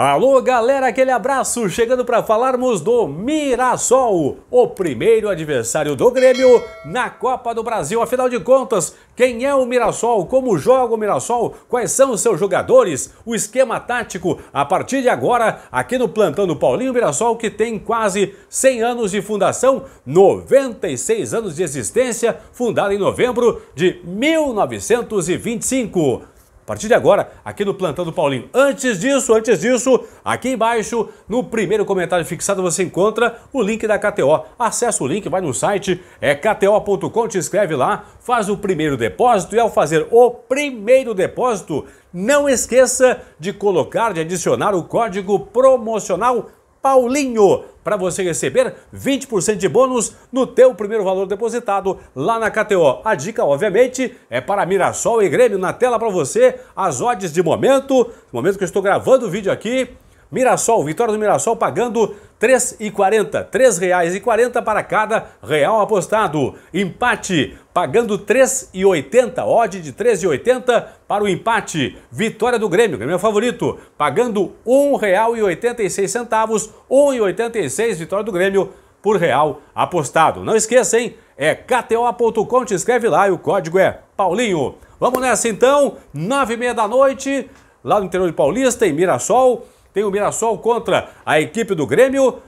Alô, galera, aquele abraço chegando para falarmos do Mirassol, o primeiro adversário do Grêmio na Copa do Brasil. Afinal de contas, quem é o Mirassol? Como joga o Mirassol? Quais são os seus jogadores? O esquema tático? A partir de agora, aqui no plantão do Paulinho Mirassol, que tem quase 100 anos de fundação, 96 anos de existência, fundado em novembro de 1925 partir de agora, aqui no Plantão do Paulinho. Antes disso, antes disso, aqui embaixo, no primeiro comentário fixado, você encontra o link da KTO. Acesse o link, vai no site, é kto.com, te inscreve lá, faz o primeiro depósito e ao fazer o primeiro depósito, não esqueça de colocar, de adicionar o código promocional Paulinho para você receber 20% de bônus no teu primeiro valor depositado lá na KTO. A dica, obviamente, é para Mirassol e Grêmio na tela para você. As odds de momento, no momento que eu estou gravando o vídeo aqui, Mirassol, vitória do Mirassol pagando 3,40, R$ 3,40 para cada real apostado. Empate, pagando 3,80, odd de 3,80 para o empate. Vitória do Grêmio, Grêmio é favorito, pagando R$ 1,86, 1,86 vitória do Grêmio por real apostado. Não esqueça, hein? É kto.com, te inscreve lá e o código é Paulinho. Vamos nessa então, nove e meia da noite, lá no interior de Paulista, em Mirassol tem o Mirassol contra a equipe do Grêmio.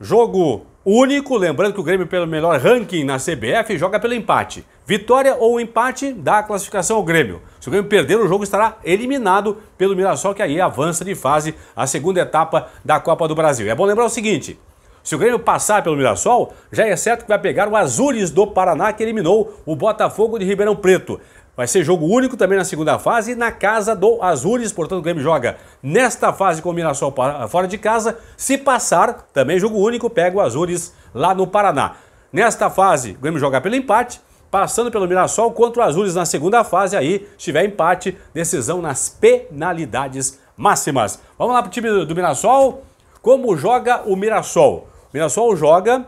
Jogo único, lembrando que o Grêmio, pelo melhor ranking na CBF, joga pelo empate. Vitória ou empate dá a classificação ao Grêmio. Se o Grêmio perder, o jogo estará eliminado pelo Mirassol, que aí avança de fase a segunda etapa da Copa do Brasil. É bom lembrar o seguinte: se o Grêmio passar pelo Mirassol, já é certo que vai pegar o Azures do Paraná, que eliminou o Botafogo de Ribeirão Preto. Vai ser jogo único também na segunda fase na casa do Azures. Portanto, o Grêmio joga nesta fase com o Mirassol fora de casa. Se passar, também jogo único, pega o Azures lá no Paraná. Nesta fase, o Grêmio joga pelo empate. Passando pelo Mirassol contra o Azures na segunda fase, aí, se tiver empate, decisão nas penalidades máximas. Vamos lá para o time do, do Mirassol. Como joga o Mirassol? O Mirassol joga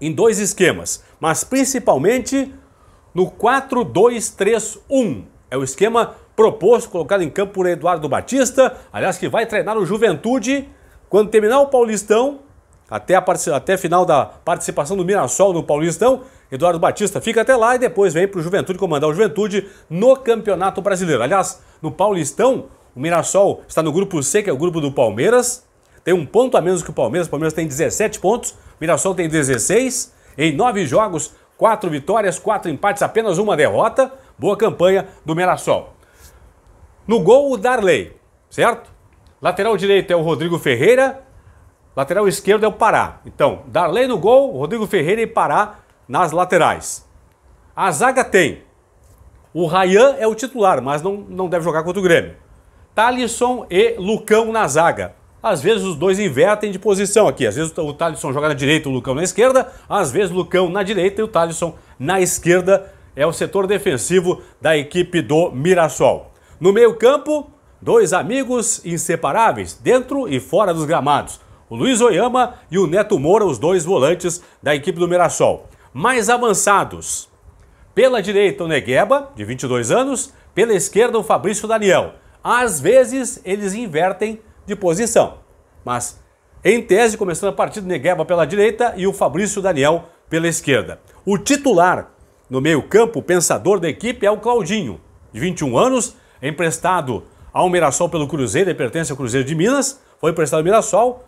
em dois esquemas, mas principalmente no 4-2-3-1. É o esquema proposto, colocado em campo por Eduardo Batista, aliás, que vai treinar o Juventude quando terminar o Paulistão, até a, até final da participação do Mirassol no Paulistão. Eduardo Batista fica até lá e depois vem para o Juventude comandar o Juventude no Campeonato Brasileiro. Aliás, no Paulistão, o Mirassol está no grupo C, que é o grupo do Palmeiras. Tem um ponto a menos que o Palmeiras. O Palmeiras tem 17 pontos, o Mirassol tem 16. Em nove jogos, Quatro vitórias, quatro empates, apenas uma derrota. Boa campanha do Mirassol. No gol, o Darley, certo? Lateral direito é o Rodrigo Ferreira. Lateral esquerdo é o Pará. Então, Darley no gol, Rodrigo Ferreira e Pará nas laterais. A zaga tem. O Rayan é o titular, mas não, não deve jogar contra o Grêmio. Talisson e Lucão na zaga. Às vezes os dois invertem de posição aqui. Às vezes o Talisson joga na direita, o Lucão na esquerda. Às vezes o Lucão na direita e o Talisson na esquerda. É o setor defensivo da equipe do Mirassol. No meio-campo, dois amigos inseparáveis, dentro e fora dos gramados. O Luiz Oyama e o Neto Moura, os dois volantes da equipe do Mirassol. Mais avançados. Pela direita, o Negueba, de 22 anos. Pela esquerda, o Fabrício Daniel. Às vezes, eles invertem de posição. Mas, em tese, começando a partir do Negueba pela direita e o Fabrício Daniel pela esquerda. O titular no meio-campo, o pensador da equipe, é o Claudinho, de 21 anos, emprestado ao Mirassol pelo Cruzeiro, e pertence ao Cruzeiro de Minas, foi emprestado ao Mirassol,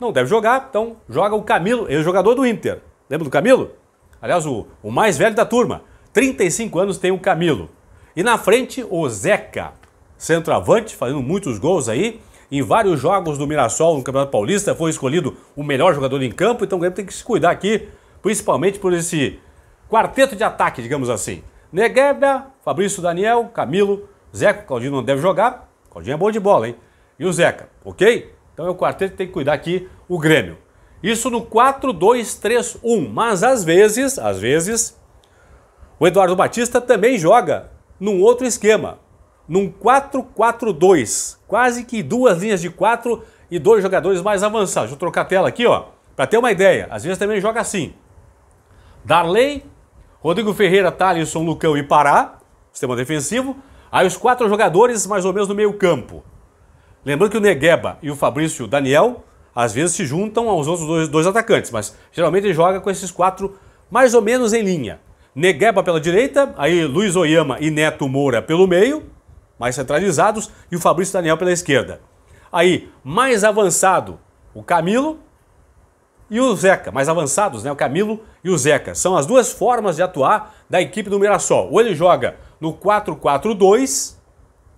não deve jogar, então joga o Camilo, ele é jogador do Inter. Lembra do Camilo? Aliás, o, o mais velho da turma. 35 anos tem o Camilo. E na frente, o Zeca, centroavante, fazendo muitos gols aí, em vários jogos do Mirassol no Campeonato Paulista, foi escolhido o melhor jogador em campo, então o Grêmio tem que se cuidar aqui, principalmente por esse quarteto de ataque, digamos assim. Negueba, Fabrício Daniel, Camilo, Zeca, Claudinho não deve jogar, Claudinho é bom de bola, hein? E o Zeca, ok? Então é o quarteto que tem que cuidar aqui, o Grêmio. Isso no 4-2-3-1, mas às vezes, às vezes, o Eduardo Batista também joga num outro esquema num 4-4-2, quase que duas linhas de quatro e dois jogadores mais avançados. Deixa eu trocar a tela aqui, ó, para ter uma ideia. Às vezes também joga assim. Darley, Rodrigo Ferreira, Thalisson, Lucão e Pará, sistema defensivo. Aí os quatro jogadores mais ou menos no meio campo. Lembrando que o Negueba e o Fabrício Daniel às vezes se juntam aos outros dois, dois atacantes, mas geralmente ele joga com esses quatro mais ou menos em linha. Negueba pela direita, aí Luiz Oyama e Neto Moura pelo meio, mais centralizados, e o Fabrício Daniel pela esquerda. Aí, mais avançado, o Camilo e o Zeca, mais avançados, né? O Camilo e o Zeca. São as duas formas de atuar da equipe do Mirassol. Ou ele joga no 4-4-2,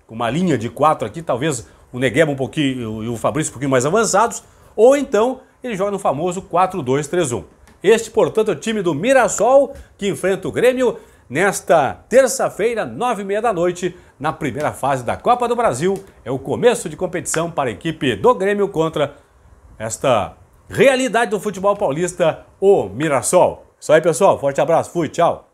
com uma linha de 4 aqui, talvez o Negueba um pouquinho e o Fabrício um pouquinho mais avançados, ou então ele joga no famoso 4-2-3-1. Este, portanto, é o time do Mirassol que enfrenta o Grêmio nesta terça-feira, nove e meia da noite, na primeira fase da Copa do Brasil. É o começo de competição para a equipe do Grêmio contra esta realidade do futebol paulista, o Mirassol. Isso aí, pessoal. Forte abraço. Fui. Tchau.